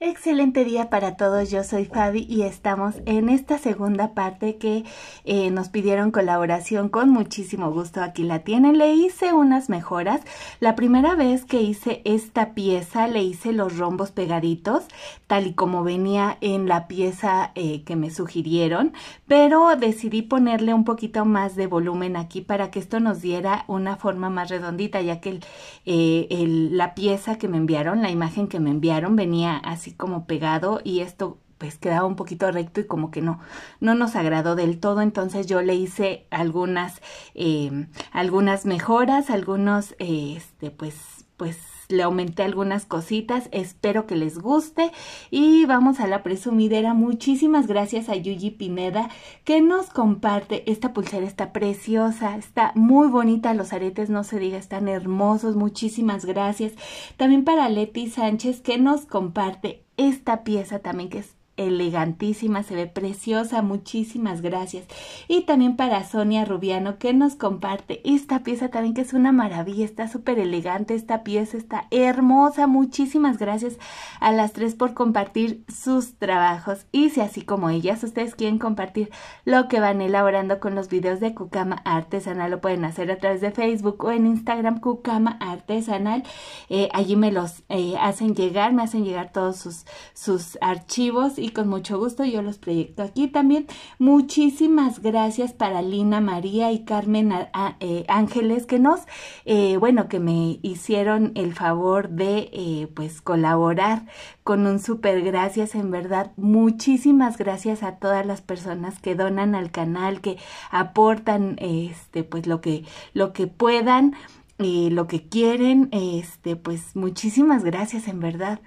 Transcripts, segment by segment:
Excelente día para todos, yo soy Fabi y estamos en esta segunda parte que eh, nos pidieron colaboración con muchísimo gusto, aquí la tienen, le hice unas mejoras, la primera vez que hice esta pieza le hice los rombos pegaditos tal y como venía en la pieza eh, que me sugirieron, pero decidí ponerle un poquito más de volumen aquí para que esto nos diera una forma más redondita, ya que eh, la pieza que me enviaron, la imagen que me enviaron venía así así como pegado y esto pues quedaba un poquito recto y como que no, no nos agradó del todo, entonces yo le hice algunas, eh, algunas mejoras, algunos, eh, este, pues, pues le aumenté algunas cositas, espero que les guste y vamos a la presumidera. Muchísimas gracias a Yuji Pineda que nos comparte esta pulsera, está preciosa, está muy bonita, los aretes no se diga, están hermosos, muchísimas gracias. También para Leti Sánchez que nos comparte esta pieza también que es elegantísima, se ve preciosa, muchísimas gracias. Y también para Sonia Rubiano que nos comparte esta pieza también que es una maravilla, está súper elegante esta pieza, está hermosa, muchísimas gracias a las tres por compartir sus trabajos. Y si así como ellas ustedes quieren compartir lo que van elaborando con los videos de Cucama Artesanal, lo pueden hacer a través de Facebook o en Instagram Cucama Artesanal, eh, allí me los eh, hacen llegar, me hacen llegar todos sus, sus archivos y con mucho gusto yo los proyecto aquí también. Muchísimas gracias para Lina María y Carmen eh, Ángeles que nos, eh, bueno, que me hicieron el favor de eh, pues colaborar con un súper gracias, en verdad. Muchísimas gracias a todas las personas que donan al canal, que aportan este pues lo que, lo que puedan. lo que quieren, este, pues muchísimas gracias en verdad,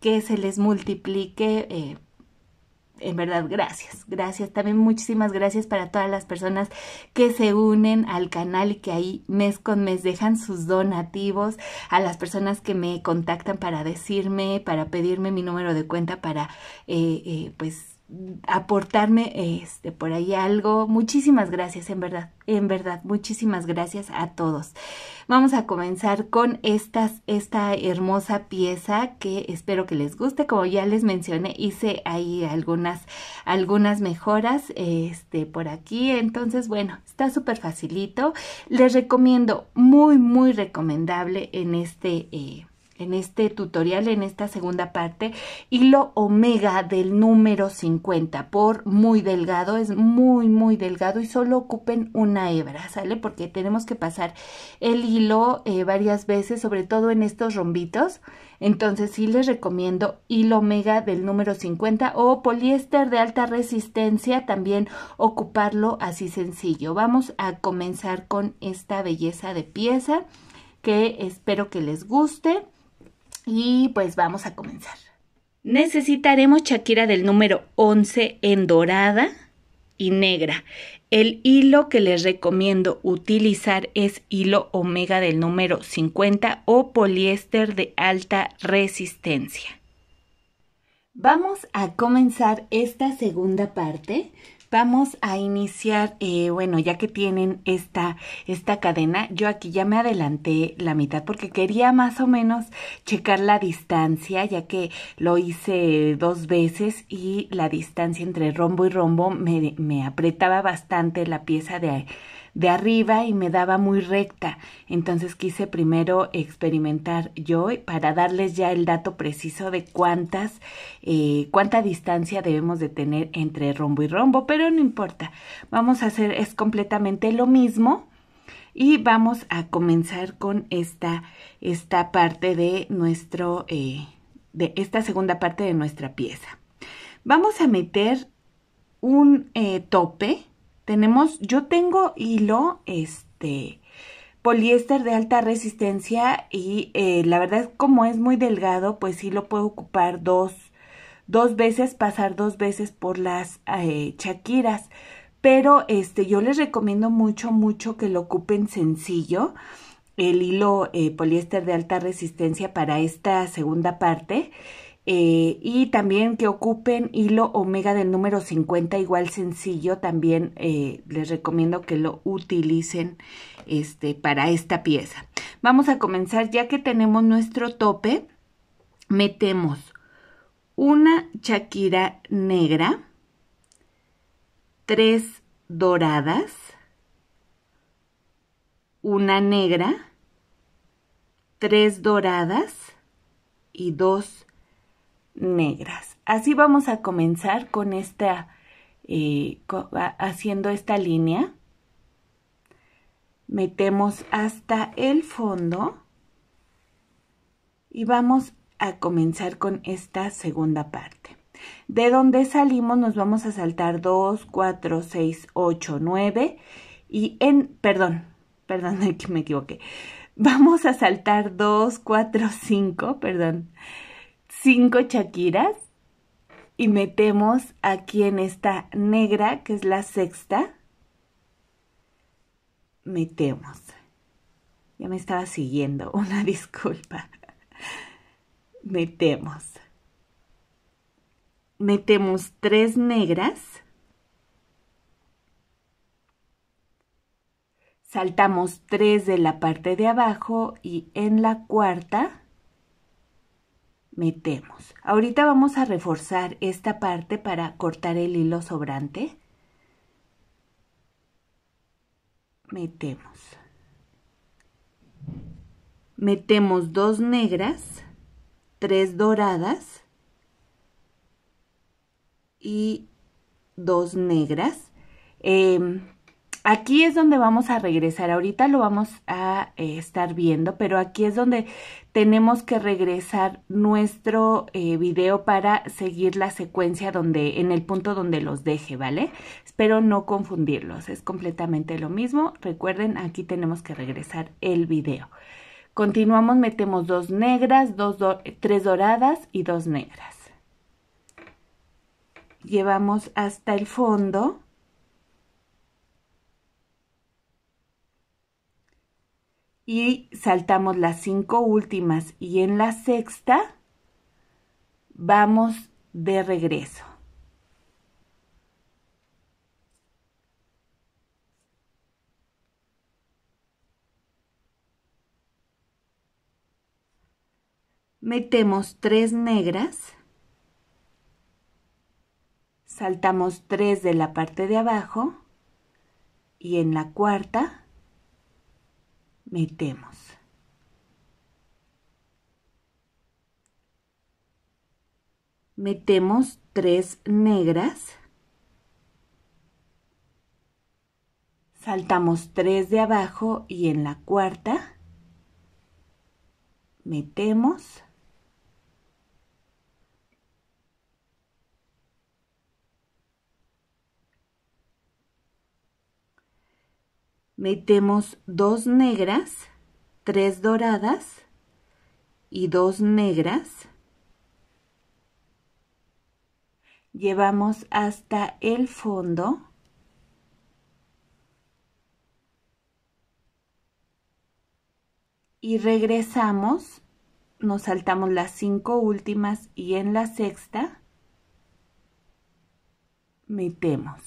que se les multiplique en verdad, gracias. Gracias. También muchísimas gracias para todas las personas que se unen al canal y que ahí mes con mes dejan sus donativos, a las personas que me contactan para decirme, para pedirme mi número de cuenta, para eh, eh, pues aportarme este por ahí algo. Muchísimas gracias, en verdad, en verdad, muchísimas gracias a todos. Vamos a comenzar con estas, esta hermosa pieza que espero que les guste. Como ya les mencioné, hice ahí algunas, algunas mejoras este, por aquí. Entonces, bueno, está súper facilito. Les recomiendo, muy, muy recomendable en este... Eh, en este tutorial, en esta segunda parte, hilo omega del número 50 por muy delgado, es muy muy delgado y solo ocupen una hebra, ¿sale? Porque tenemos que pasar el hilo eh, varias veces, sobre todo en estos rombitos, entonces sí les recomiendo hilo omega del número 50 o poliéster de alta resistencia, también ocuparlo así sencillo. Vamos a comenzar con esta belleza de pieza que espero que les guste. Y pues vamos a comenzar. Necesitaremos Shakira del número 11 en dorada y negra. El hilo que les recomiendo utilizar es hilo omega del número 50 o poliéster de alta resistencia. Vamos a comenzar esta segunda parte Vamos a iniciar, eh, bueno, ya que tienen esta, esta cadena, yo aquí ya me adelanté la mitad porque quería más o menos checar la distancia, ya que lo hice dos veces y la distancia entre rombo y rombo me, me apretaba bastante la pieza de de arriba y me daba muy recta. Entonces quise primero experimentar yo para darles ya el dato preciso de cuántas, eh, cuánta distancia debemos de tener entre rombo y rombo, pero no importa. Vamos a hacer, es completamente lo mismo. Y vamos a comenzar con esta, esta parte de nuestro, eh, de esta segunda parte de nuestra pieza. Vamos a meter un eh, tope tenemos, yo tengo hilo, este, poliéster de alta resistencia y eh, la verdad como es muy delgado, pues sí lo puedo ocupar dos, dos veces, pasar dos veces por las eh, chaquiras. Pero este, yo les recomiendo mucho, mucho que lo ocupen sencillo, el hilo eh, poliéster de alta resistencia para esta segunda parte. Eh, y también que ocupen hilo omega del número 50, igual sencillo, también eh, les recomiendo que lo utilicen este, para esta pieza. Vamos a comenzar, ya que tenemos nuestro tope, metemos una chaquira negra, tres doradas, una negra, tres doradas y dos negras. Así vamos a comenzar con esta, eh, haciendo esta línea. Metemos hasta el fondo y vamos a comenzar con esta segunda parte. De donde salimos nos vamos a saltar 2, 4, 6, 8, 9 y en, perdón, perdón, me equivoqué. Vamos a saltar 2, 4, 5, perdón cinco Shakiras y metemos aquí en esta negra, que es la sexta, metemos. Ya me estaba siguiendo, una disculpa. Metemos. Metemos tres negras. Saltamos tres de la parte de abajo y en la cuarta metemos. Ahorita vamos a reforzar esta parte para cortar el hilo sobrante. Metemos. Metemos dos negras, tres doradas y dos negras. Em, aquí es donde vamos a regresar. Ahorita lo vamos a eh, estar viendo, pero aquí es donde tenemos que regresar nuestro eh, video para seguir la secuencia donde, en el punto donde los deje, ¿vale? Espero no confundirlos, es completamente lo mismo. Recuerden, aquí tenemos que regresar el video. Continuamos, metemos dos negras, dos tres doradas y dos negras. Llevamos hasta el fondo y saltamos las cinco últimas y en la sexta vamos de regreso. Metemos tres negras, saltamos tres de la parte de abajo y en la cuarta metemos. Metemos tres negras. Saltamos tres de abajo y en la cuarta metemos metemos dos negras, tres doradas y dos negras. Llevamos hasta el fondo. Y regresamos, nos saltamos las cinco últimas y en la sexta metemos.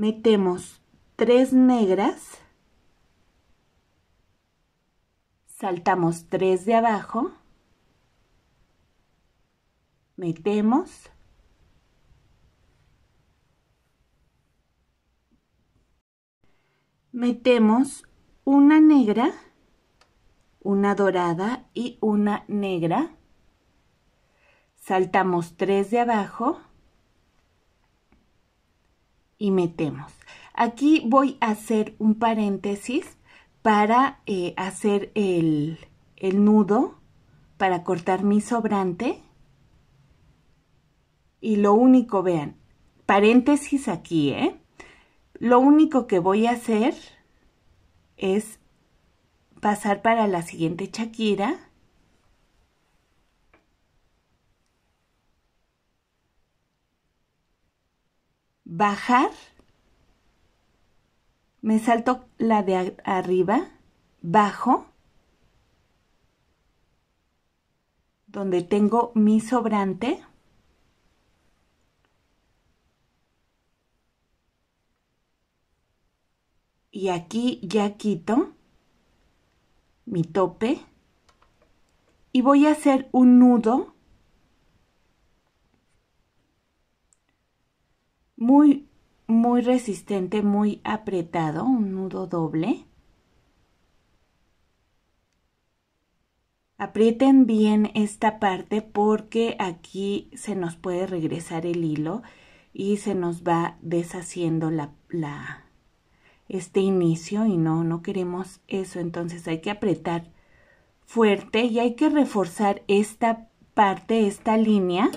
metemos tres negras, saltamos tres de abajo, metemos metemos una negra, una dorada y una negra, saltamos tres de abajo, y metemos. Aquí voy a hacer un paréntesis para eh, hacer el, el nudo, para cortar mi sobrante. Y lo único, vean, paréntesis aquí, ¿eh? Lo único que voy a hacer es pasar para la siguiente chaquira bajar, me salto la de arriba, bajo, donde tengo mi sobrante. Y aquí ya quito mi tope y voy a hacer un nudo muy, muy resistente, muy apretado, un nudo doble. Aprieten bien esta parte porque aquí se nos puede regresar el hilo y se nos va deshaciendo la, este inicio y no, no queremos eso. Entonces hay que apretar fuerte y hay que reforzar esta parte, esta línea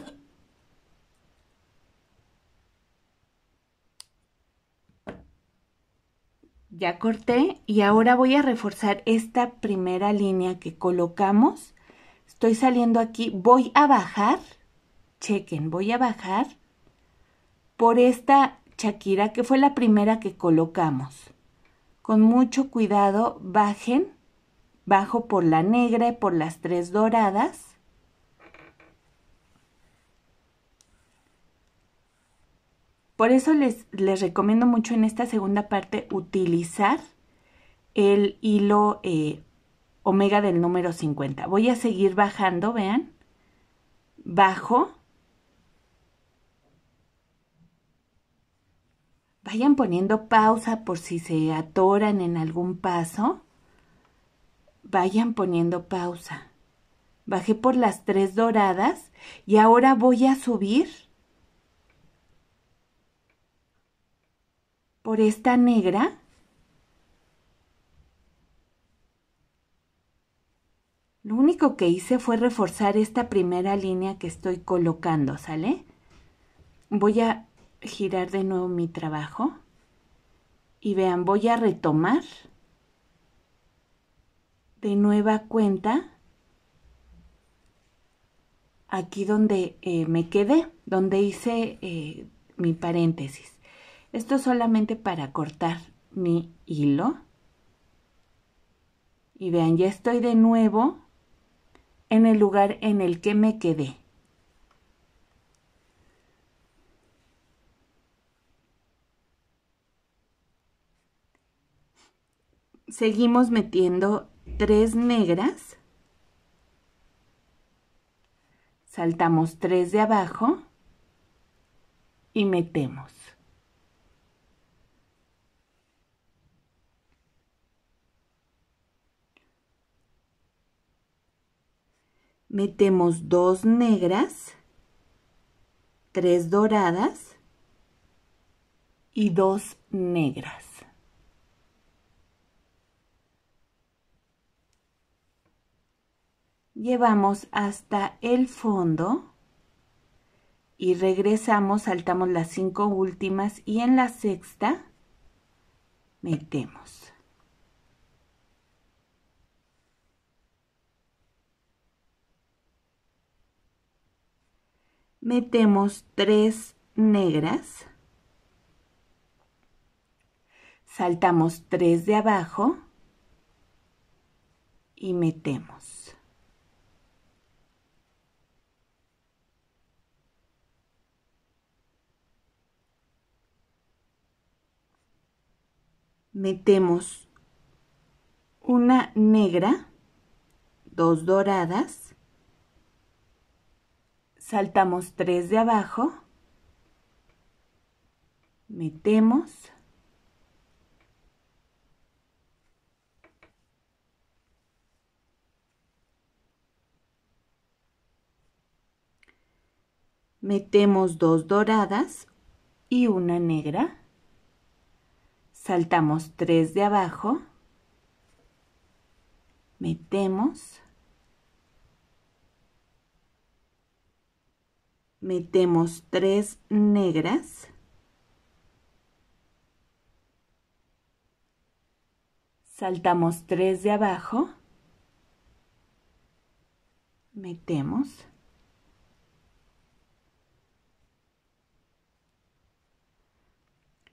Ya corté y ahora voy a reforzar esta primera línea que colocamos. Estoy saliendo aquí, voy a bajar, chequen, voy a bajar por esta Shakira que fue la primera que colocamos. Con mucho cuidado bajen, bajo por la negra y por las tres doradas Por eso les, les recomiendo mucho en esta segunda parte utilizar el hilo eh, omega del número 50. Voy a seguir bajando, vean. Bajo. Vayan poniendo pausa por si se atoran en algún paso. Vayan poniendo pausa. Bajé por las tres doradas y ahora voy a subir por esta negra? Lo único que hice fue reforzar esta primera línea que estoy colocando, ¿sale? Voy a girar de nuevo mi trabajo y vean, voy a retomar de nueva cuenta aquí donde eh, me quedé, donde hice eh, mi paréntesis. Esto solamente para cortar mi hilo. Y vean, ya estoy de nuevo en el lugar en el que me quedé. Seguimos metiendo tres negras. Saltamos tres de abajo y metemos. metemos dos negras, tres doradas y dos negras. Llevamos hasta el fondo y regresamos, saltamos las cinco últimas y en la sexta metemos. metemos tres negras, saltamos tres de abajo y metemos. Metemos una negra, dos doradas, saltamos tres de abajo, metemos, metemos dos doradas y una negra, saltamos tres de abajo, metemos, metemos tres negras saltamos tres de abajo metemos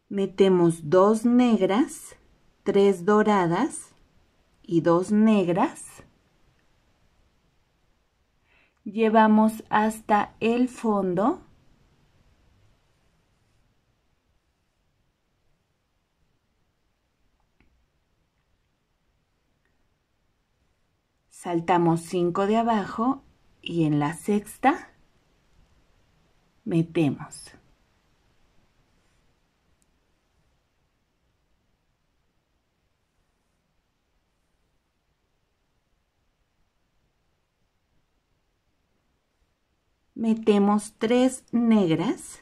metemos dos negras tres doradas y dos negras llevamos hasta el fondo saltamos 5 de abajo y en la sexta metemos metemos tres negras,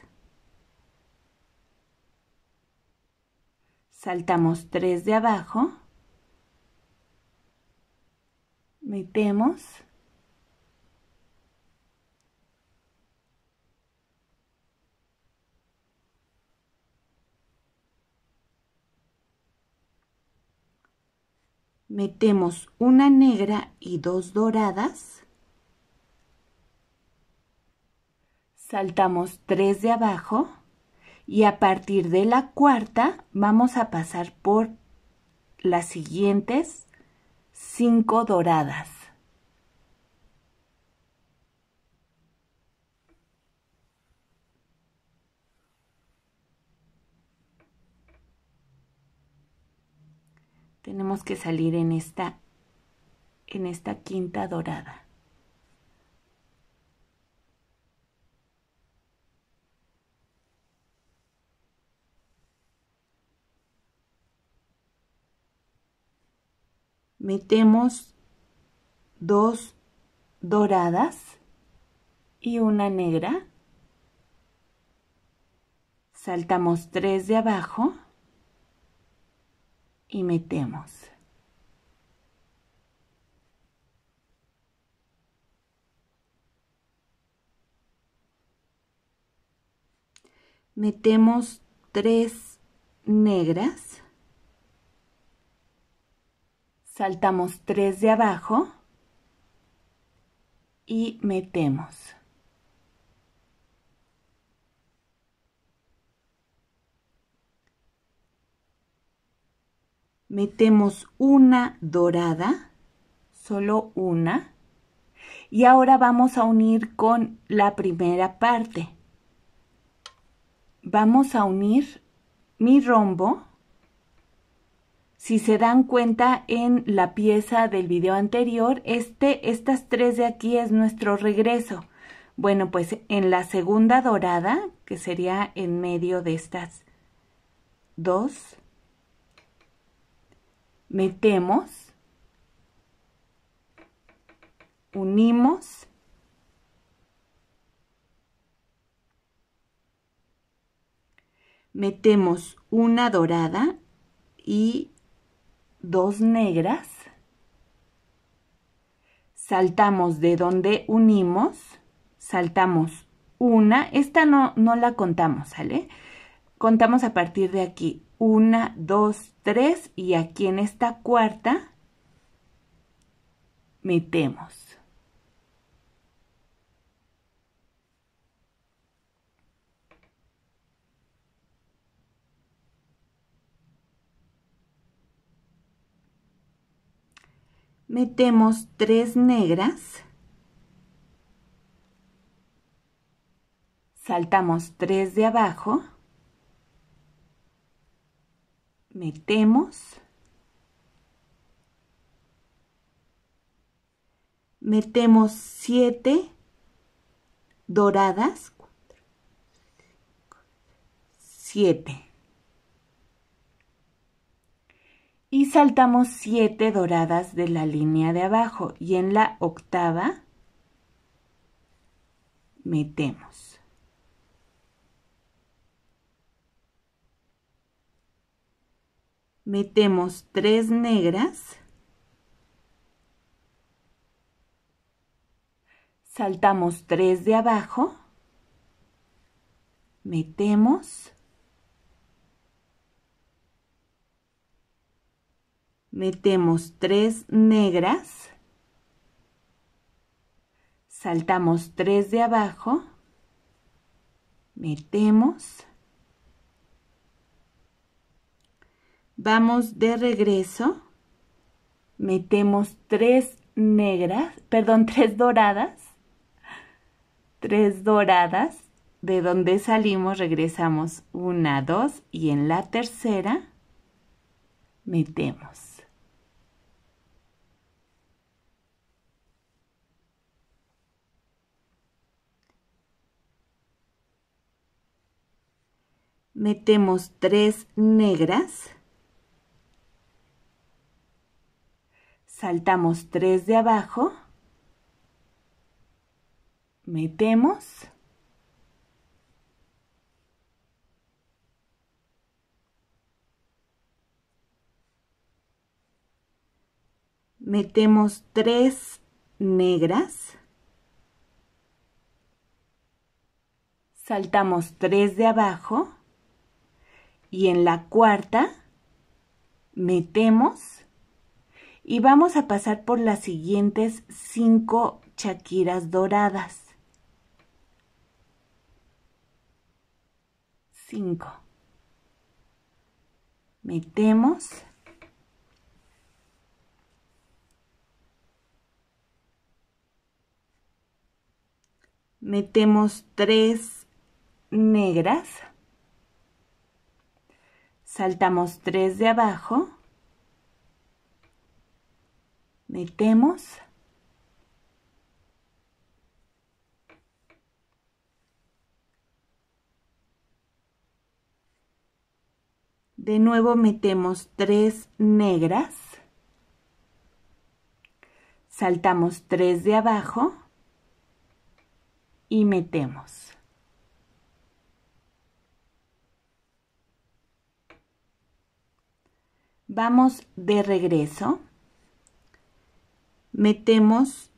saltamos tres de abajo, metemos metemos una negra y dos doradas saltamos tres de abajo y a partir de la cuarta vamos a pasar por las siguientes cinco doradas. Tenemos que salir en esta en esta quinta dorada. metemos dos doradas y una negra. Saltamos tres de abajo y metemos. Metemos tres negras saltamos tres de abajo y metemos. Metemos una dorada, solo una, y ahora vamos a unir con la primera parte. Vamos a unir mi rombo si se dan cuenta en la pieza del video anterior, este, estas tres de aquí es nuestro regreso. Bueno, pues en la segunda dorada, que sería en medio de estas dos, metemos, unimos, metemos una dorada y dos negras, saltamos de donde unimos, saltamos una, esta no, no la contamos, ¿sale? Contamos a partir de aquí, una, dos, tres, y aquí en esta cuarta metemos. metemos tres negras, saltamos tres de abajo, metemos, metemos siete doradas, siete. y saltamos 7 doradas de la línea de abajo y en la octava metemos. Metemos 3 negras. Saltamos 3 de abajo. Metemos metemos tres negras, saltamos tres de abajo, metemos, vamos de regreso, metemos tres negras, perdón, tres doradas, tres doradas, de donde salimos regresamos una, dos y en la tercera metemos. metemos tres negras, saltamos tres de abajo, metemos, metemos tres negras, saltamos tres de abajo, y en la cuarta metemos y vamos a pasar por las siguientes cinco chaquiras doradas. Cinco. Metemos. Metemos tres negras saltamos 3 de abajo, metemos, De nuevo metemos tres negras, saltamos 3 de abajo y metemos. Vamos de regreso. Metemos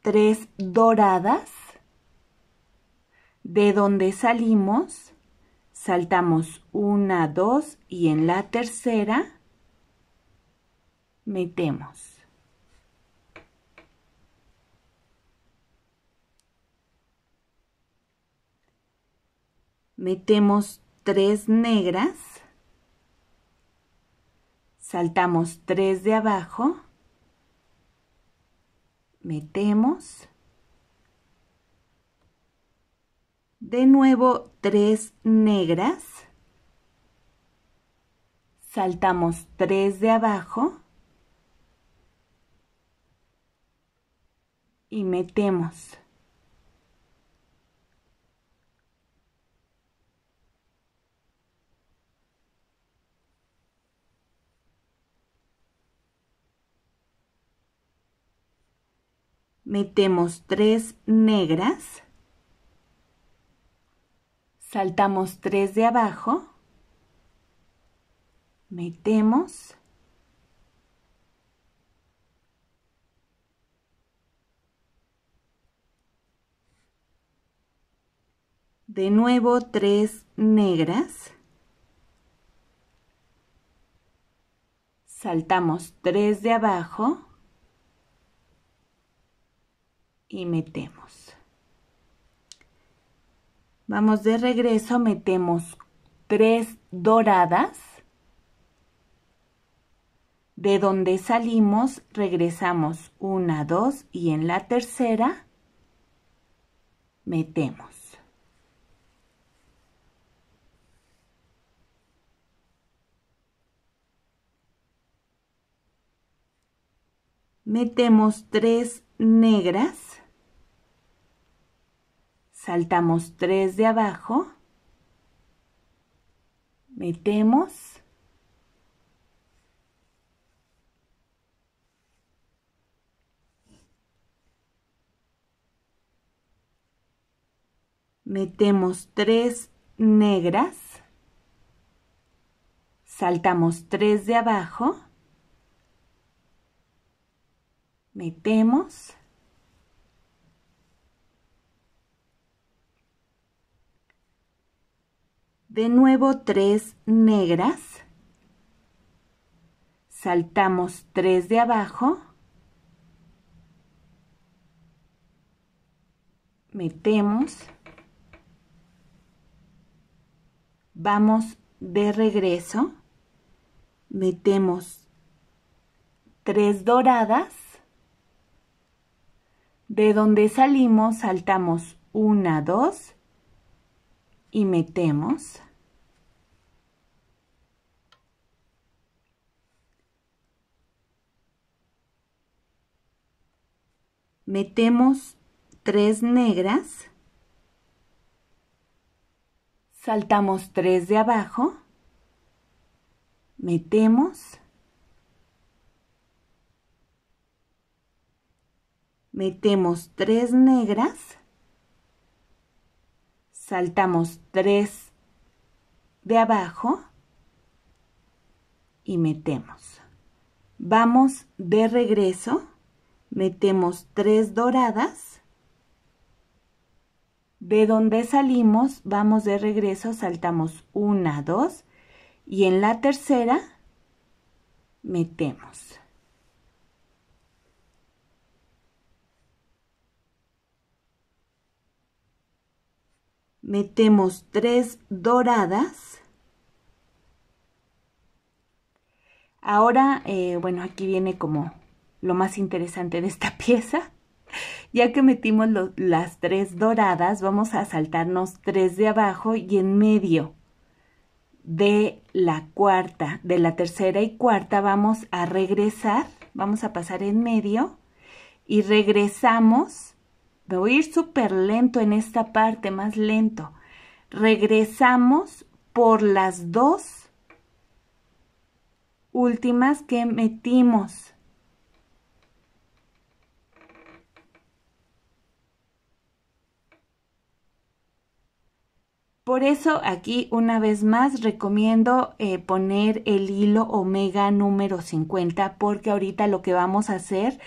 tres doradas. De donde salimos, saltamos una, dos y en la tercera metemos. Metemos tres negras saltamos 3 de abajo, metemos, de nuevo tres negras, saltamos 3 de abajo y metemos metemos tres negras, saltamos tres de abajo, metemos de nuevo tres negras, saltamos tres de abajo, y metemos. Vamos de regreso, metemos tres doradas. De donde salimos, regresamos una, dos y en la tercera metemos. metemos tres negras saltamos tres de abajo, metemos metemos tres negras, saltamos tres de abajo, metemos De nuevo tres negras. Saltamos tres de abajo. Metemos. Vamos de regreso. Metemos tres doradas. De donde salimos saltamos una, dos y metemos metemos tres negras saltamos tres de abajo metemos metemos tres negras saltamos tres de abajo y metemos. Vamos de regreso, metemos tres doradas. De donde salimos, vamos de regreso, saltamos una dos y en la tercera metemos. metemos tres doradas. Ahora, eh, bueno, aquí viene como lo más interesante de esta pieza. Ya que metimos las tres doradas, vamos a saltarnos tres de abajo y en medio de la cuarta, de la tercera y cuarta vamos a regresar, vamos a pasar en medio y regresamos voy a ir súper lento en esta parte, más lento. Regresamos por las dos últimas que metimos. Por eso aquí una vez más recomiendo eh, poner el hilo omega número 50 porque ahorita lo que vamos a hacer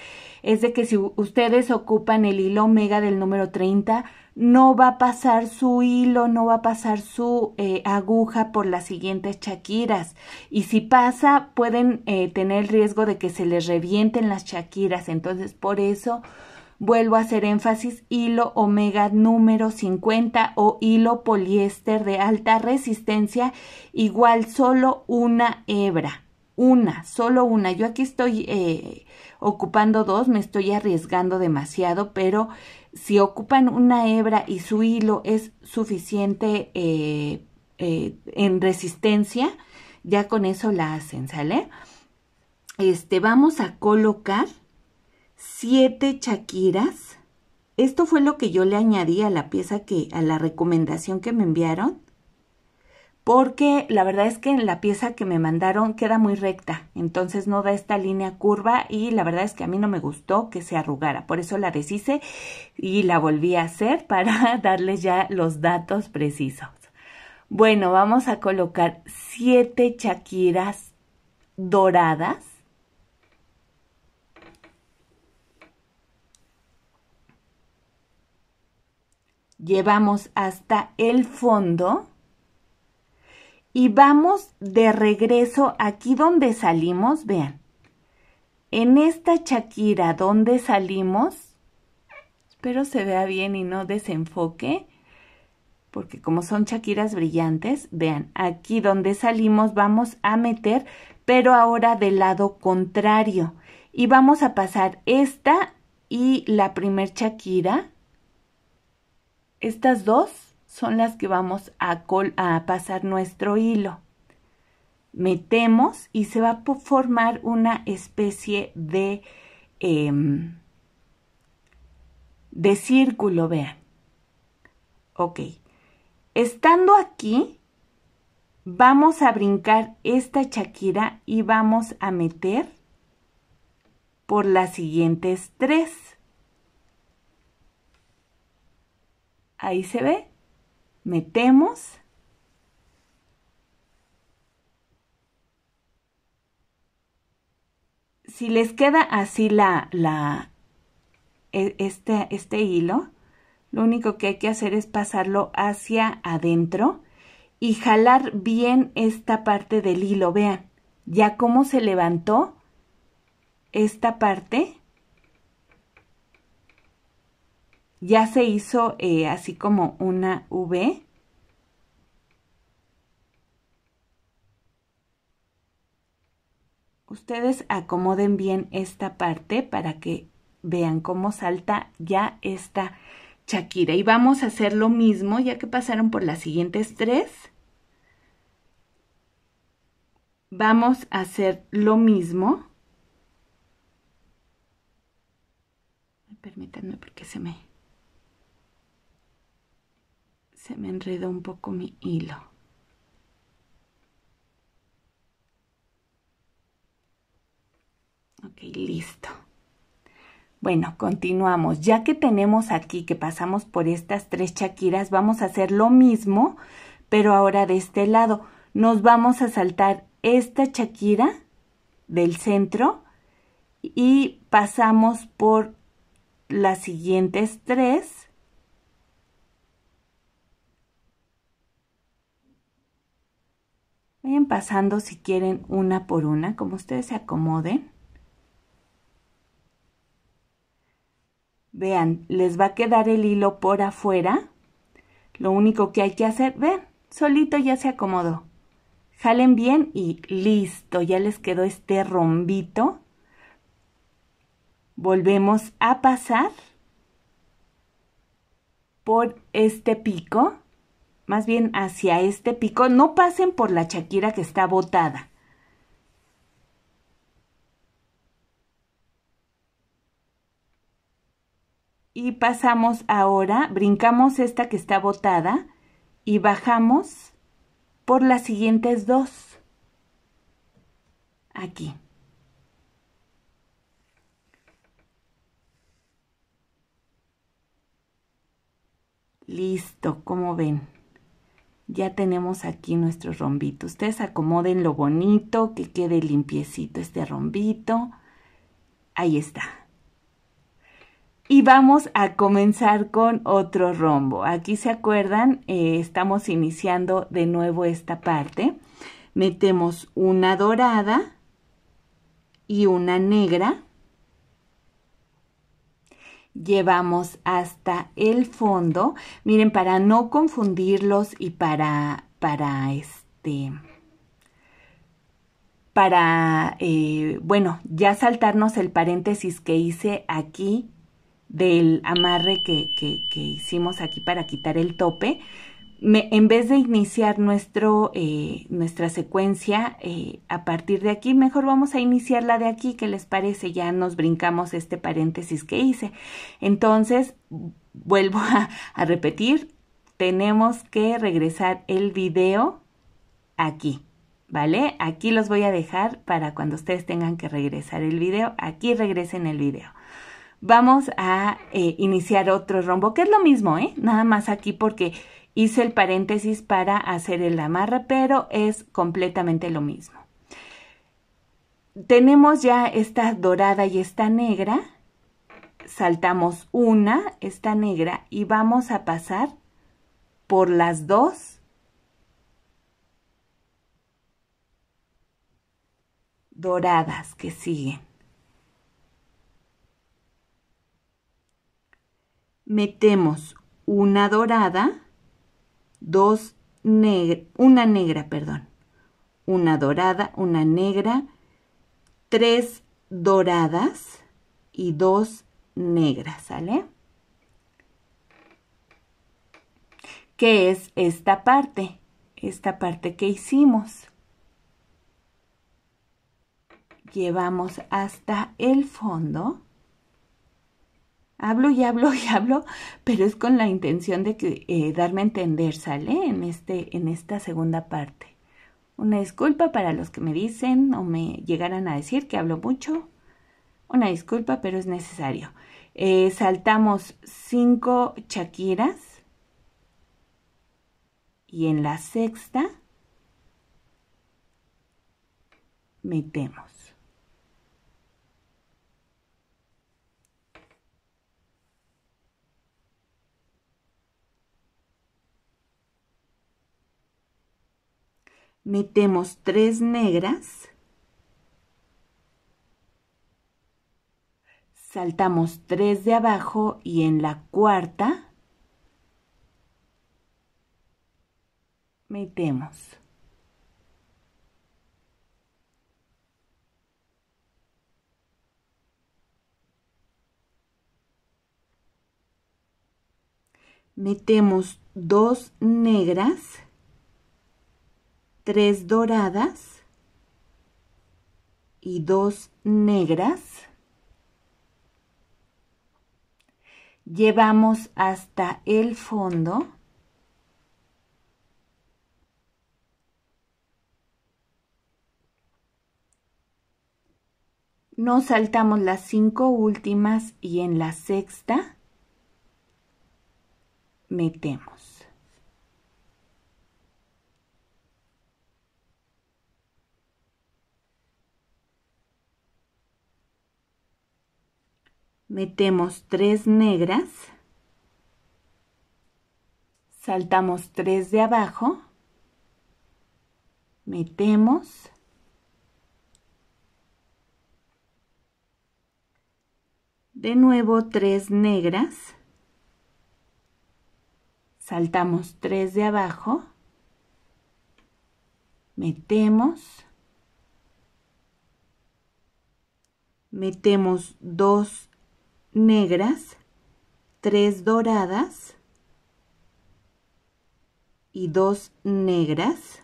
es de que si ustedes ocupan el hilo omega del número 30, no va a pasar su hilo, no va a pasar su eh, aguja por las siguientes chaquiras. Y si pasa, pueden eh, tener tener riesgo de que se les revienten las chaquiras. Entonces, por eso vuelvo a hacer énfasis, hilo omega número 50 o hilo poliéster de alta resistencia, igual solo una hebra. Una, solo una. Yo aquí estoy eh, ocupando dos me estoy arriesgando demasiado, pero si ocupan una hebra y su hilo es suficiente eh, eh, en resistencia, ya con eso la hacen, ¿sale? Este, vamos a colocar siete chaquiras. Esto fue lo que yo le añadí a la pieza que, a la recomendación que me enviaron porque la verdad es que en la pieza que me mandaron queda muy recta, entonces no da esta línea curva y la verdad es que a mí no me gustó que se arrugara, por eso la deshice y la volví a hacer para darles ya los datos precisos. Bueno, vamos a colocar siete chaquiras doradas. Llevamos hasta el fondo y vamos de regreso aquí donde salimos, vean. En esta chaquira donde salimos, espero se vea bien y no desenfoque, porque como son chaquiras brillantes, vean, aquí donde salimos vamos a meter, pero ahora del lado contrario. Y vamos a pasar esta y la primer chaquira, estas dos, son las que vamos a, pasar nuestro hilo. Metemos y se va a formar una especie de, em, de círculo, vean. Ok. Estando aquí, vamos a brincar esta chaquira y vamos a meter por las siguientes tres. Ahí se ve metemos si les queda así la, la e, este, este hilo, lo único que hay que hacer es pasarlo hacia adentro y jalar bien esta parte del hilo. Vean, ya cómo se levantó esta parte ya se hizo eh, así como una V. Ustedes acomoden bien esta parte para que vean cómo salta ya esta Shakira. Y vamos a hacer lo mismo ya que pasaron por las siguientes tres. Vamos a hacer lo mismo. Permítanme porque se me se me enredó un poco mi hilo. Ok, listo. Bueno, continuamos. Ya que tenemos aquí, que pasamos por estas tres chaquiras, vamos a hacer lo mismo, pero ahora de este lado. Nos vamos a saltar esta chaquira del centro y pasamos por las siguientes tres Vayan pasando si quieren una por una, como ustedes se acomoden. Vean, les va a quedar el hilo por afuera. Lo único que hay que hacer, vean, solito ya se acomodó. Jalen bien y listo, ya les quedó este rombito. Volvemos a pasar por este pico más bien hacia este pico, no pasen por la chaquira que está botada. Y pasamos ahora, brincamos esta que está botada y bajamos por las siguientes dos. Aquí. Listo, como ven ya tenemos aquí nuestro rombito. Ustedes acomoden lo bonito, que quede limpiecito este rombito. Ahí está. Y vamos a comenzar con otro rombo. Aquí se acuerdan, eh, estamos iniciando de nuevo esta parte. Metemos una dorada y una negra llevamos hasta el fondo. Miren, para no confundirlos y para, para este, para, eh, bueno, ya saltarnos el paréntesis que hice aquí del amarre que, que, que hicimos aquí para quitar el tope en vez de iniciar nuestro, eh, nuestra secuencia eh, a partir de aquí, mejor vamos a iniciar la de aquí, ¿qué les parece? Ya nos brincamos este paréntesis que hice. Entonces, vuelvo a, repetir, tenemos que regresar el video aquí, ¿vale? Aquí los voy a dejar para cuando ustedes tengan que regresar el video, aquí regresen el video vamos a eh, iniciar otro rombo, que es lo mismo, ¿eh? Nada más aquí porque Hice el paréntesis para hacer el amarre, pero es completamente lo mismo. Tenemos ya esta dorada y esta negra. Saltamos una, esta negra, y vamos a pasar por las dos. doradas que siguen. Metemos una dorada dos negras una negra, perdón, una dorada, una negra, tres doradas y dos negras, ¿sale? ¿Qué es esta parte? Esta parte que hicimos. Llevamos hasta el fondo hablo y hablo y hablo, pero es con la intención de que, eh, darme a entender, ¿sale? En, este, en esta segunda parte. Una disculpa para los que me dicen o me llegaran a decir que hablo mucho. Una disculpa, pero es necesario. Eh, saltamos cinco chaquiras. y en la sexta metemos. metemos tres negras, saltamos tres de abajo y en la cuarta metemos metemos dos negras tres doradas y dos negras. Llevamos hasta el fondo. Nos saltamos las cinco últimas y en la sexta metemos. metemos tres negras, saltamos tres de abajo, metemos, de nuevo tres negras, saltamos tres de abajo, metemos, metemos dos negras, tres doradas y dos negras.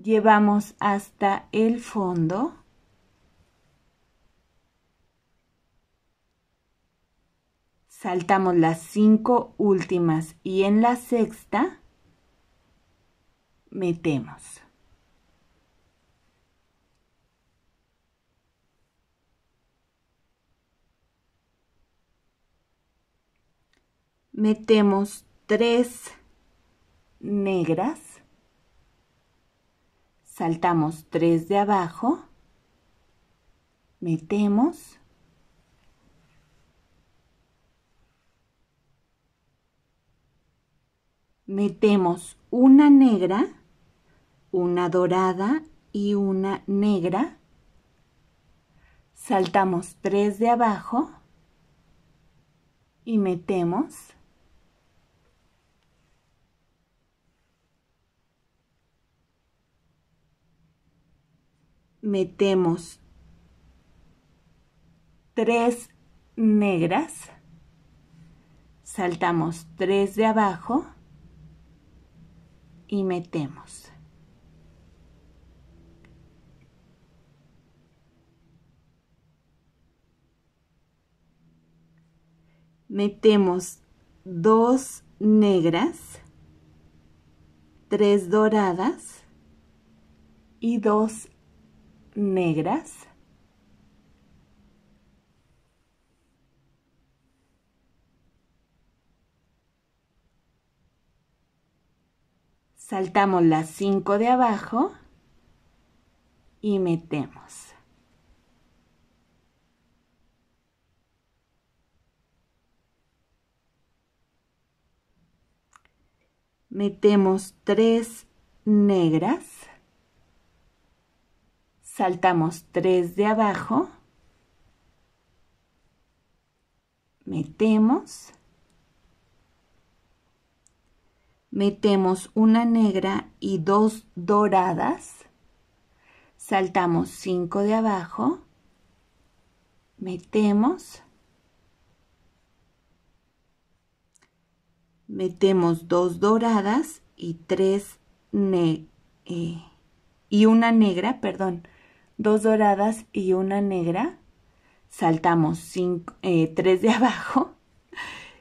Llevamos hasta el fondo. Saltamos las cinco últimas y en la sexta metemos. metemos tres negras, saltamos tres de abajo, metemos metemos una negra, una dorada y una negra, saltamos tres de abajo y metemos metemos tres negras, saltamos tres de abajo y metemos. Metemos dos negras, tres doradas y dos negras. Saltamos las 5 de abajo y metemos. Metemos 3 negras saltamos 3 de abajo, metemos, metemos una negra y dos doradas, saltamos 5 de abajo, metemos, metemos dos doradas y tres eh, y una negra, perdón, dos doradas y una negra. Saltamos cinco, eh, tres de abajo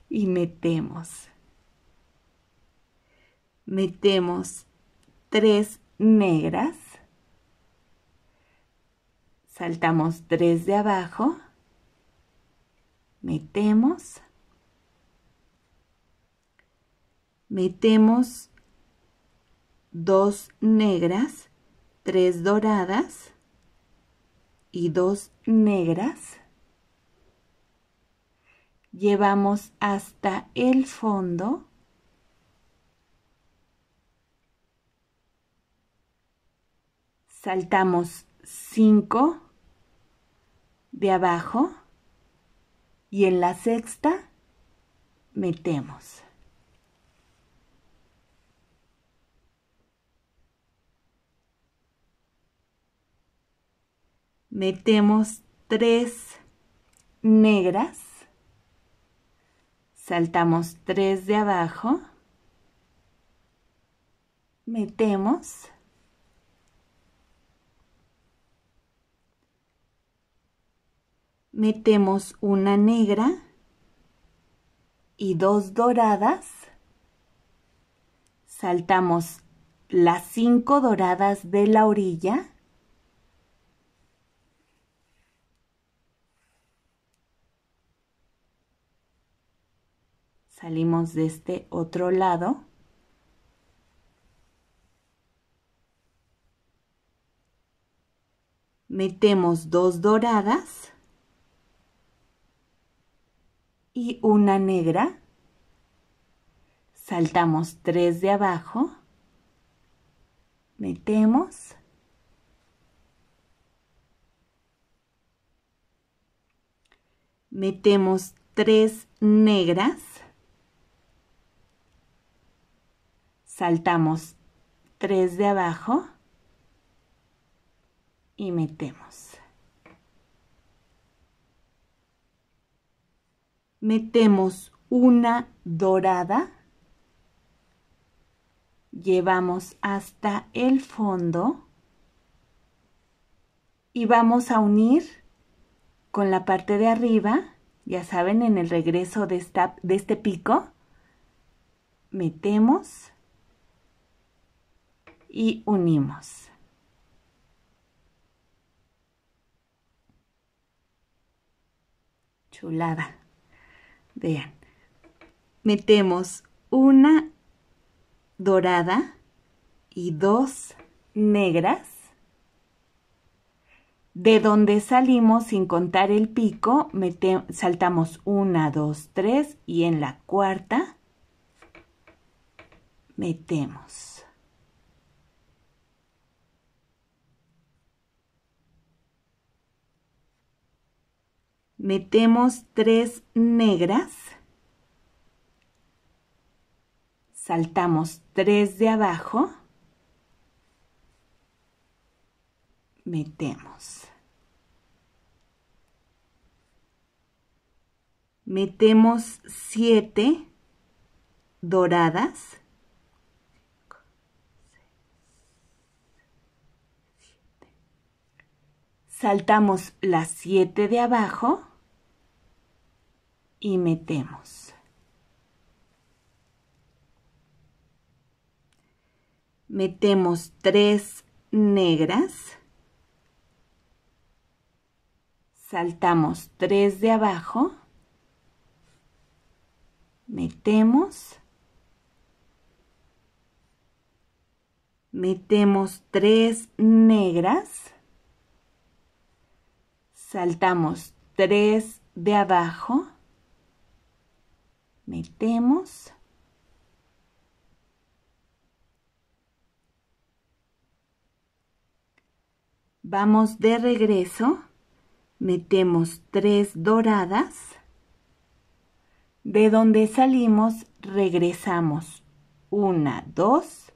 y metemos. Metemos tres negras. Saltamos tres de abajo. Metemos. Metemos dos negras, tres doradas y dos negras, llevamos hasta el fondo saltamos 5 de abajo y en la sexta metemos. metemos tres negras, saltamos tres de abajo, metemos metemos una negra y dos doradas, saltamos las cinco doradas de la orilla, salimos de este otro lado metemos dos doradas y una negra saltamos tres de abajo metemos metemos tres negras saltamos tres de abajo y metemos. Metemos una dorada, llevamos hasta el fondo y vamos a unir con la parte de arriba, ya saben, en el regreso de, de este pico, metemos y unimos. Chulada. Vean. Metemos una dorada y dos negras. De donde salimos sin contar el pico, mete, saltamos una, dos, tres y en la cuarta metemos. metemos tres negras, saltamos tres de abajo, metemos. Metemos siete doradas. Saltamos las siete de abajo y metemos. Metemos tres negras. Saltamos tres de abajo. Metemos. Metemos tres negras. Saltamos tres de abajo metemos vamos de regreso metemos tres doradas de donde salimos regresamos una dos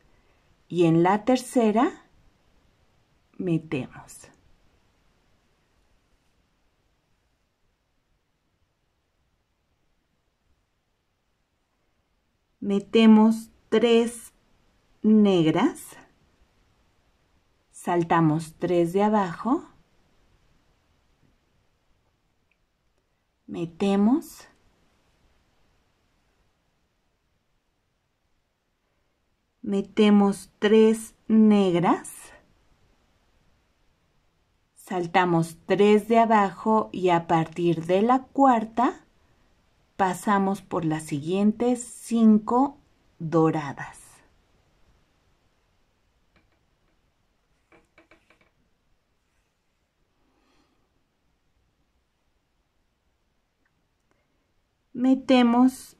y en la tercera metemos metemos tres negras, saltamos tres de abajo, metemos metemos tres negras, saltamos tres de abajo y a partir de la cuarta pasamos por las siguientes cinco doradas. Metemos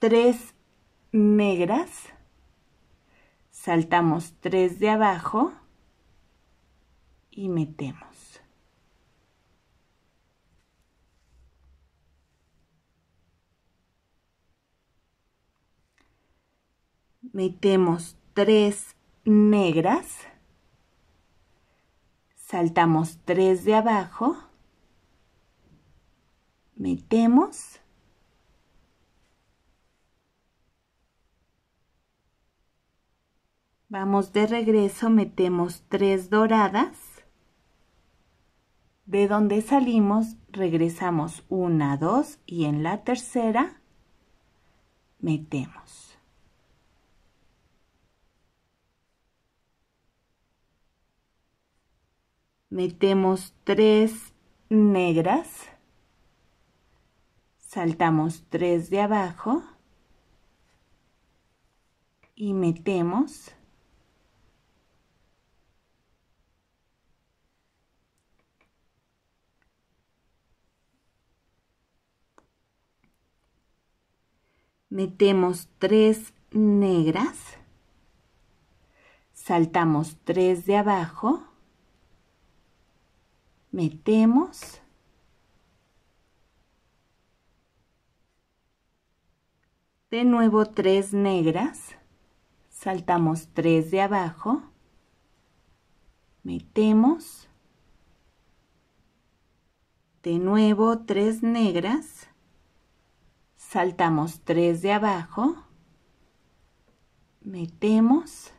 tres negras, saltamos tres de abajo y metemos. metemos tres negras, saltamos tres de abajo, metemos Vamos de regreso, metemos tres doradas. De donde salimos, regresamos una, dos y en la tercera metemos. metemos tres negras, saltamos tres de abajo y metemos metemos tres negras saltamos tres de abajo metemos de nuevo tres negras saltamos tres de abajo metemos de nuevo tres negras saltamos tres de abajo metemos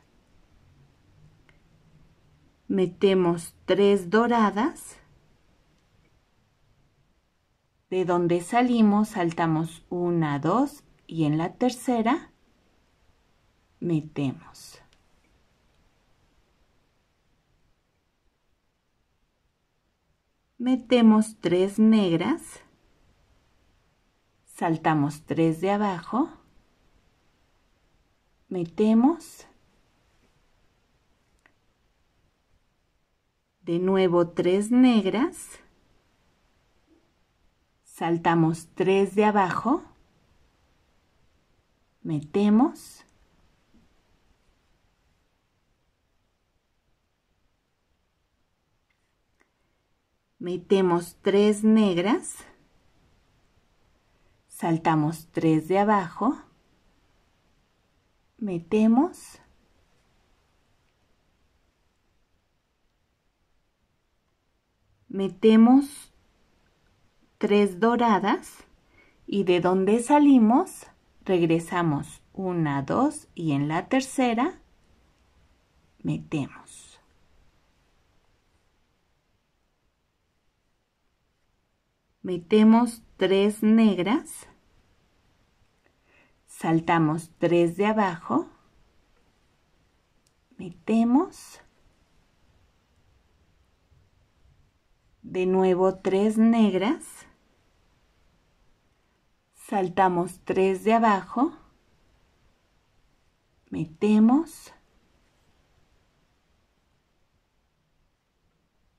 metemos tres doradas de donde salimos saltamos una, dos y en la tercera metemos. Metemos tres negras, saltamos tres de abajo, metemos, de nuevo tres negras, saltamos tres de abajo, metemos, metemos tres negras, saltamos tres de abajo, metemos, metemos tres doradas y de donde salimos regresamos una, dos y en la tercera metemos. Metemos tres negras, saltamos tres de abajo, metemos, de nuevo tres negras, saltamos 3 de abajo, metemos,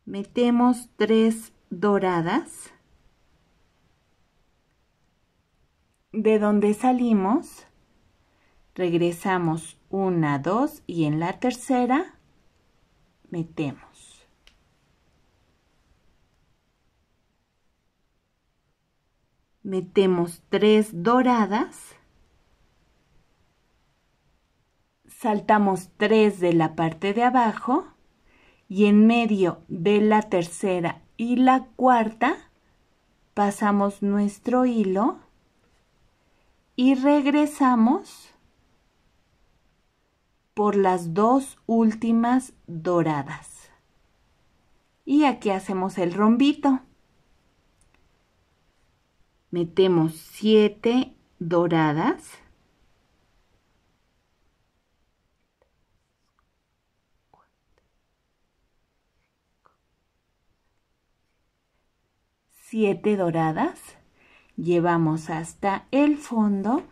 metemos tres doradas, de donde salimos, regresamos una, dos y en la tercera metemos. metemos tres doradas, saltamos tres de la parte de abajo y en medio de la tercera y la cuarta pasamos nuestro hilo y regresamos por las dos últimas doradas. Y aquí hacemos el rombito metemos siete doradas. Siete doradas, llevamos hasta el fondo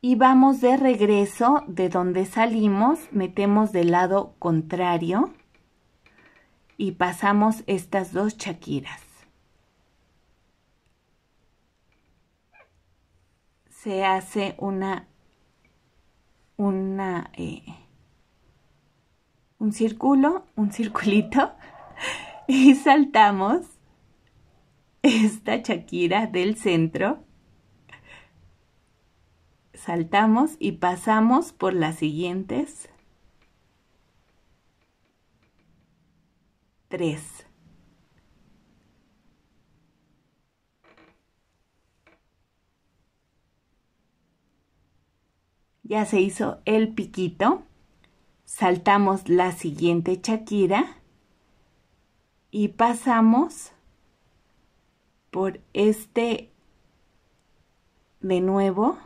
y vamos de regreso de donde salimos, metemos del lado contrario y pasamos estas dos chaquiras. se hace una, una, eh, un círculo, un circulito, y saltamos esta chaquira del centro, saltamos y pasamos por las siguientes tres. ya se hizo el piquito, saltamos la siguiente chaquira y pasamos por este de nuevo,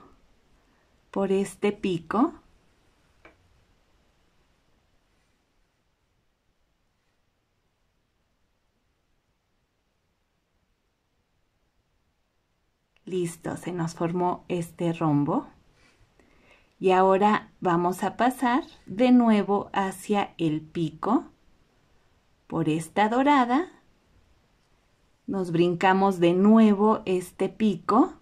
por este pico. Listo, se nos formó este rombo. Y ahora vamos a pasar de nuevo hacia el pico por esta dorada. Nos brincamos de nuevo este pico.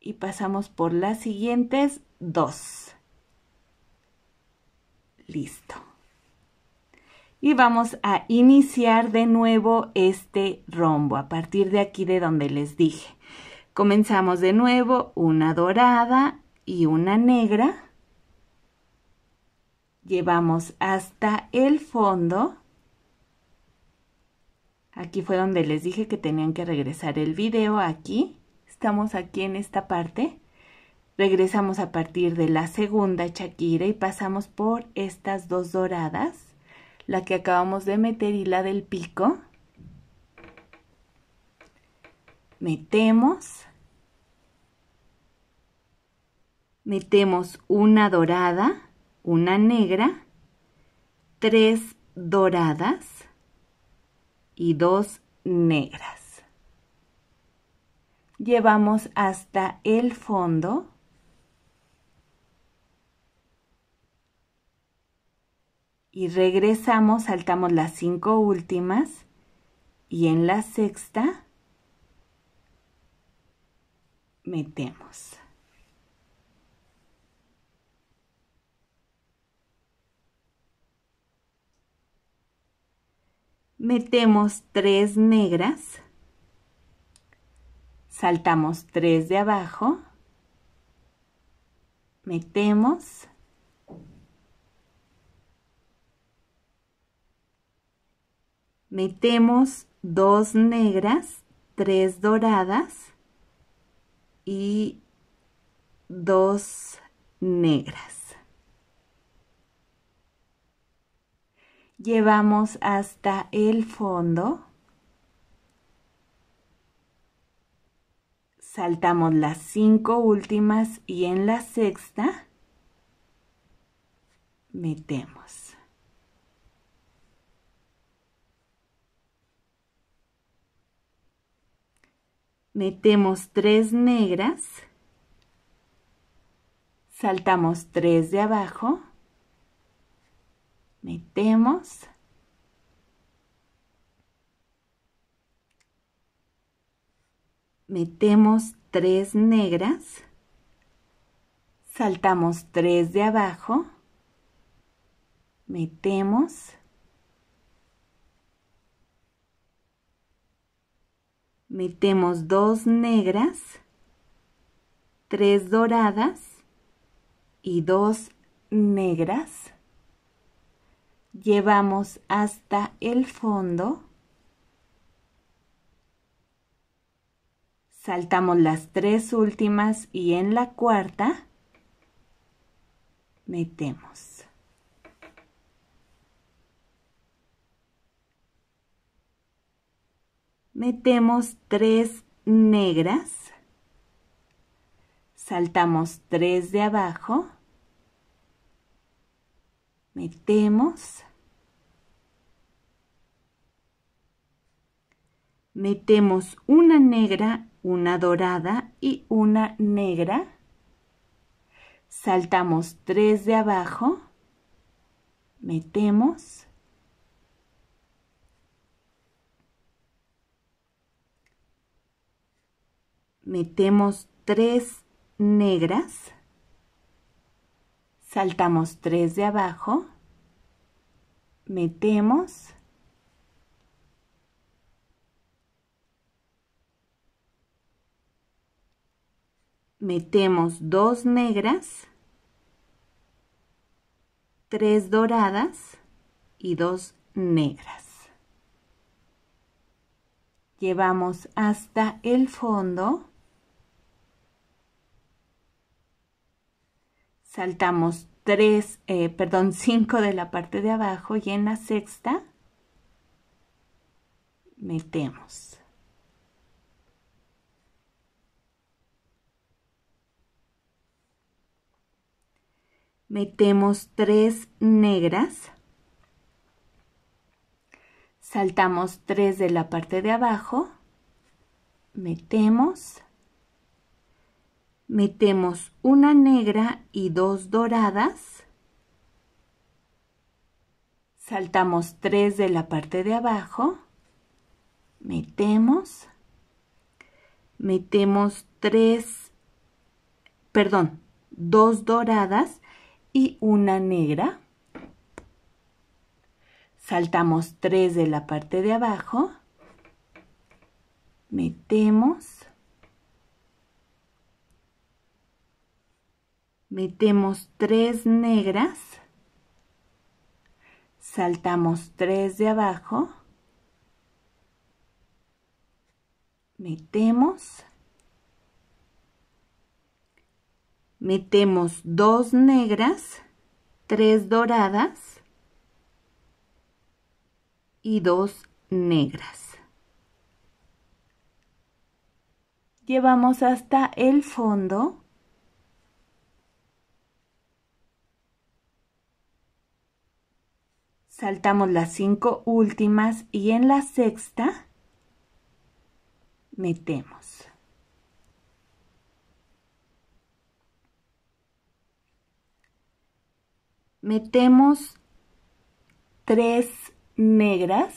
Y pasamos por las siguientes dos. Listo. Y vamos a iniciar de nuevo este rombo a partir de aquí de donde les dije. Comenzamos de nuevo una dorada y una negra. Llevamos hasta el fondo. Aquí fue donde les dije que tenían que regresar el video. Aquí estamos aquí en esta parte. Regresamos a partir de la segunda chaquira y pasamos por estas dos doradas, la que acabamos de meter y la del pico. Metemos metemos una dorada, una negra, tres doradas y dos negras. Llevamos hasta el fondo. Y regresamos, saltamos las cinco últimas y en la sexta metemos. metemos 3 negras, saltamos 3 de abajo, metemos, metemos 2 negras, 3 doradas y 2 negras. llevamos hasta el fondo, saltamos las cinco últimas y en la sexta metemos. Metemos tres negras, saltamos tres de abajo, metemos. Metemos tres negras, saltamos tres de abajo, metemos, metemos dos negras, tres doradas y dos negras llevamos hasta el fondo, saltamos las tres últimas y en la cuarta metemos. Metemos tres negras, saltamos tres de abajo, metemos, metemos una negra, una dorada y una negra, saltamos tres de abajo, metemos, metemos tres negras, saltamos tres de abajo, metemos, metemos dos negras, tres doradas y dos negras. Llevamos hasta el fondo. Saltamos tres, eh, perdón, cinco de la parte de abajo y en la sexta metemos. metemos tres negras, saltamos tres de la parte de abajo, metemos, metemos una negra y dos doradas, saltamos tres de la parte de abajo, metemos, metemos tres, perdón, dos doradas y una negra. Saltamos tres de la parte de abajo. Metemos. Metemos tres negras. Saltamos tres de abajo. Metemos. metemos dos negras, tres doradas y dos negras. Llevamos hasta el fondo. Saltamos las cinco últimas y en la sexta metemos. metemos tres negras,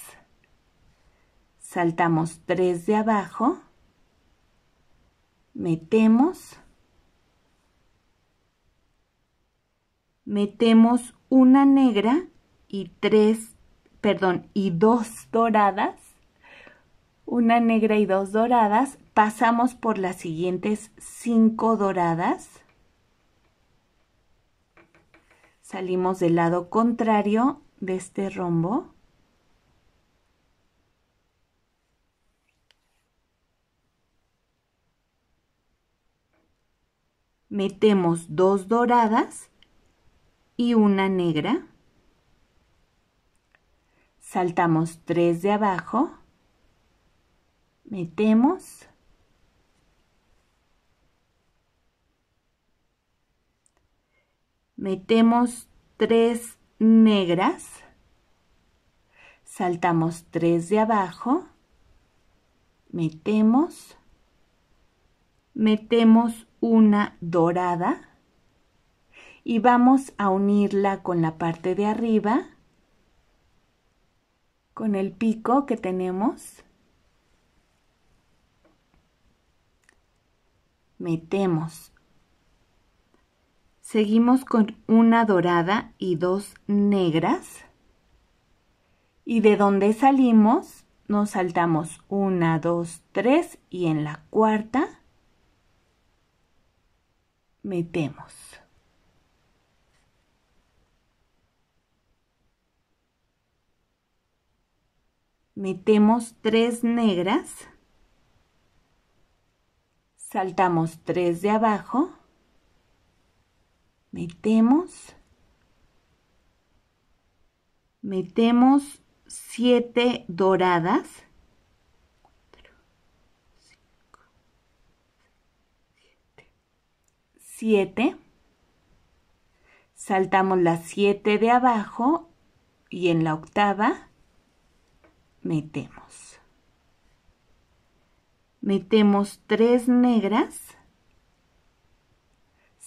saltamos tres de abajo, metemos, metemos una negra y tres, perdón, y dos doradas, una negra y dos doradas, pasamos por las siguientes cinco doradas, Salimos del lado contrario de este rombo. Metemos dos doradas y una negra. Saltamos tres de abajo. Metemos metemos tres negras, saltamos tres de abajo, metemos, metemos una dorada y vamos a unirla con la parte de arriba, con el pico que tenemos, metemos Seguimos con una dorada y dos negras. Y de donde salimos, nos saltamos una, dos, tres y en la cuarta metemos. Metemos tres negras, saltamos tres de abajo metemos, metemos siete doradas, siete, saltamos las siete de abajo y en la octava metemos. Metemos tres negras,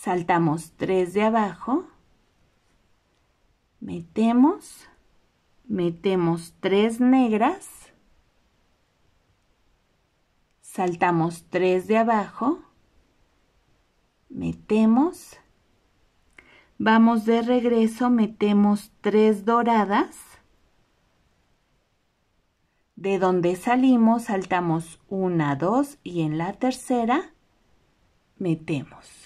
saltamos tres de abajo, metemos, metemos tres negras, saltamos tres de abajo, metemos, vamos de regreso, metemos tres doradas, de donde salimos saltamos una, dos y en la tercera metemos.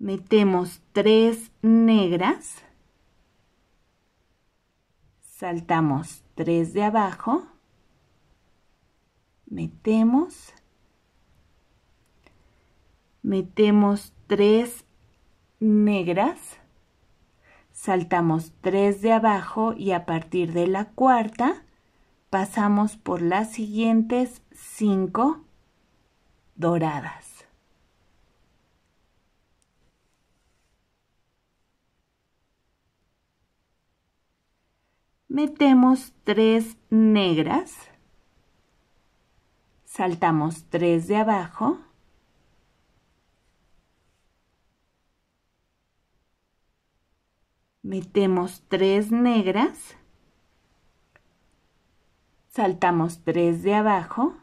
metemos tres negras, saltamos tres de abajo, metemos, metemos tres negras, saltamos tres de abajo y a partir de la cuarta pasamos por las siguientes cinco doradas. metemos tres negras, saltamos tres de abajo, metemos tres negras, saltamos tres de abajo,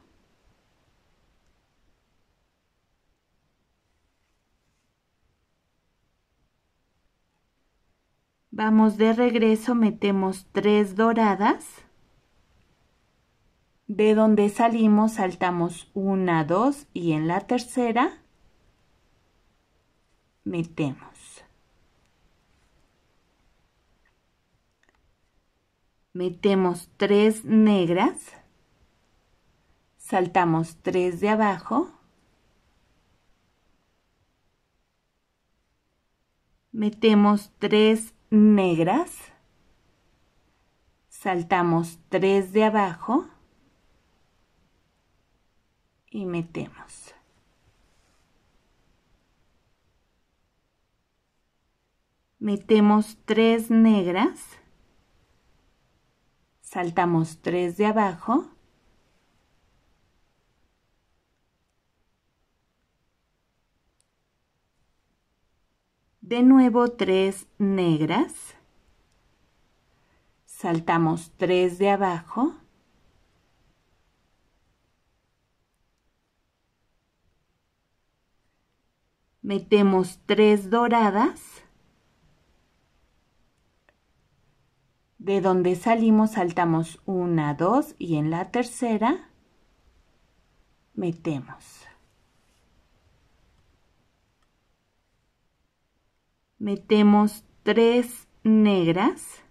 Vamos de regreso, metemos tres doradas. De donde salimos saltamos una, dos y en la tercera metemos. Metemos tres negras, saltamos tres de abajo, metemos tres negras, saltamos tres de abajo y metemos. Metemos tres negras, saltamos tres de abajo de nuevo tres negras, saltamos tres de abajo, metemos tres doradas, de donde salimos saltamos una, dos y en la tercera metemos. metemos tres negras,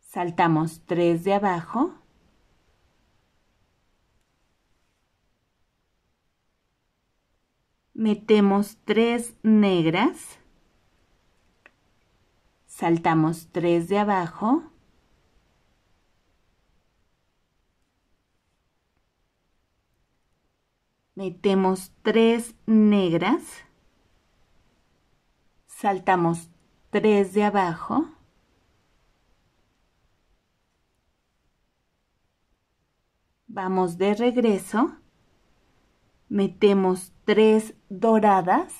saltamos tres de abajo, metemos tres negras, saltamos tres de abajo, metemos tres negras, saltamos tres de abajo, vamos de regreso, metemos tres doradas,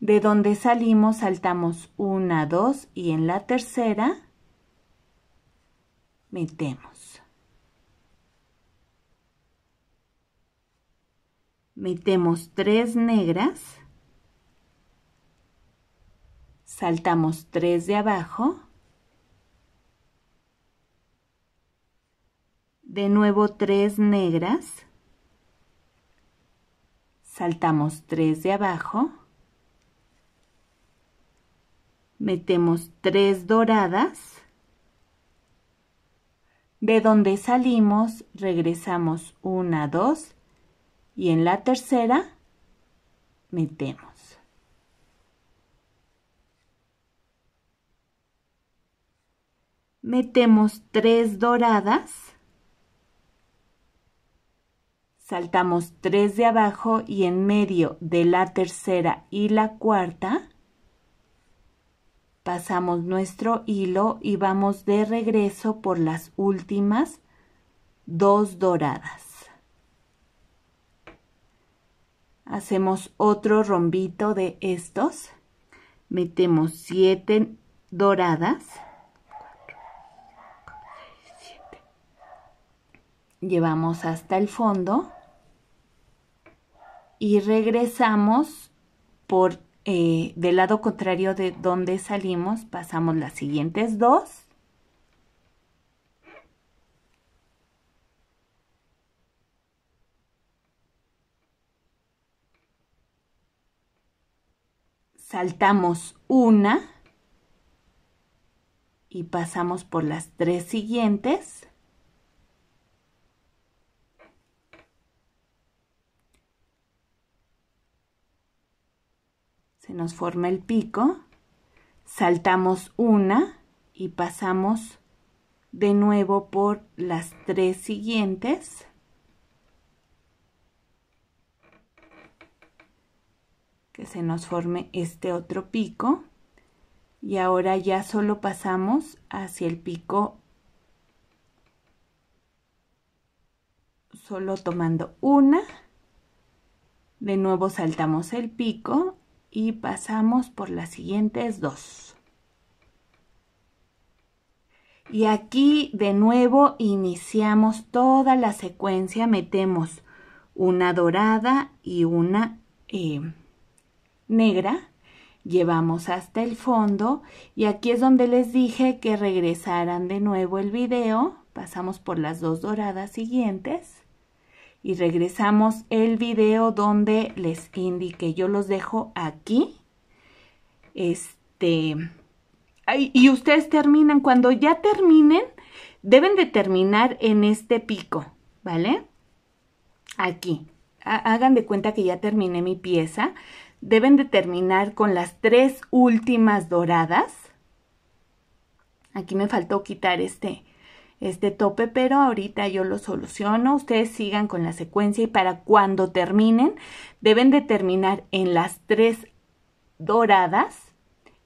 de donde salimos saltamos una dos y en la tercera metemos. Metemos tres negras saltamos 3 de abajo, de nuevo 3 negras, saltamos 3 de abajo, metemos 3 doradas, de donde salimos regresamos 1, 2 y en la tercera metemos. metemos tres doradas, saltamos tres de abajo y en medio de la tercera y la cuarta, pasamos nuestro hilo y vamos de regreso por las últimas dos doradas. Hacemos otro rombito de estos, metemos siete doradas, llevamos hasta el fondo y regresamos por eh, del lado contrario de donde salimos, pasamos las siguientes dos. Saltamos una y pasamos por las tres siguientes. nos forma el pico, saltamos una y pasamos de nuevo por las tres siguientes. que se nos forme este otro pico y ahora ya solo pasamos hacia el pico solo tomando una de nuevo saltamos el pico y pasamos por las siguientes dos. Y aquí de nuevo iniciamos toda la secuencia, metemos una dorada y una eh, negra, llevamos hasta el fondo y aquí es donde les dije que regresaran de nuevo el video, pasamos por las dos doradas siguientes y regresamos el video donde les indiqué. Yo los dejo aquí. Este, y ustedes terminan. Cuando ya terminen, deben de terminar en este pico, ¿vale? Aquí. Hagan de cuenta que ya terminé mi pieza. Deben de terminar con las tres últimas doradas. Aquí me faltó quitar este, este tope, pero ahorita yo lo soluciono. Ustedes sigan con la secuencia y para cuando terminen, deben de terminar en las tres doradas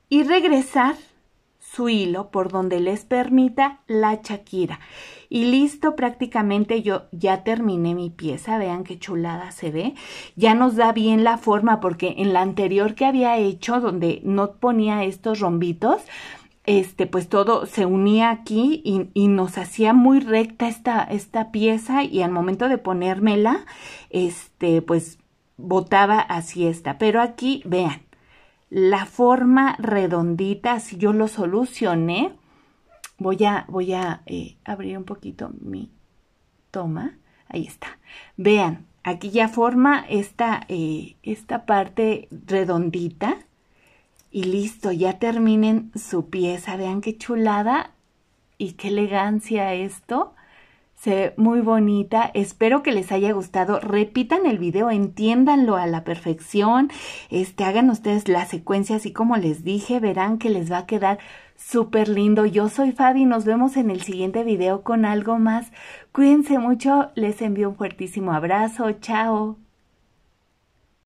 y regresar su hilo por donde les permita la chaquira. Y listo, prácticamente yo ya terminé mi pieza, vean qué chulada se ve. Ya nos da bien la forma porque en la anterior que había hecho, donde no ponía estos rombitos, este, pues todo se unía aquí y, nos hacía muy recta esta, pieza y al momento de ponérmela, este, pues botaba así esta. Pero aquí, vean, la forma redondita, si yo lo solucioné, voy a, voy a eh, abrir un poquito mi toma. Ahí está. Vean, aquí ya forma esta, eh, esta parte redondita y listo, ya terminen su pieza. Vean qué chulada y qué elegancia esto. Se ve muy bonita. Espero que les haya gustado. Repitan el video, entiéndanlo a la perfección. Este, hagan ustedes la secuencia así como les dije. Verán que les va a quedar súper lindo. Yo soy Fabi. Nos vemos en el siguiente video con algo más. Cuídense mucho. Les envío un fuertísimo abrazo. Chao.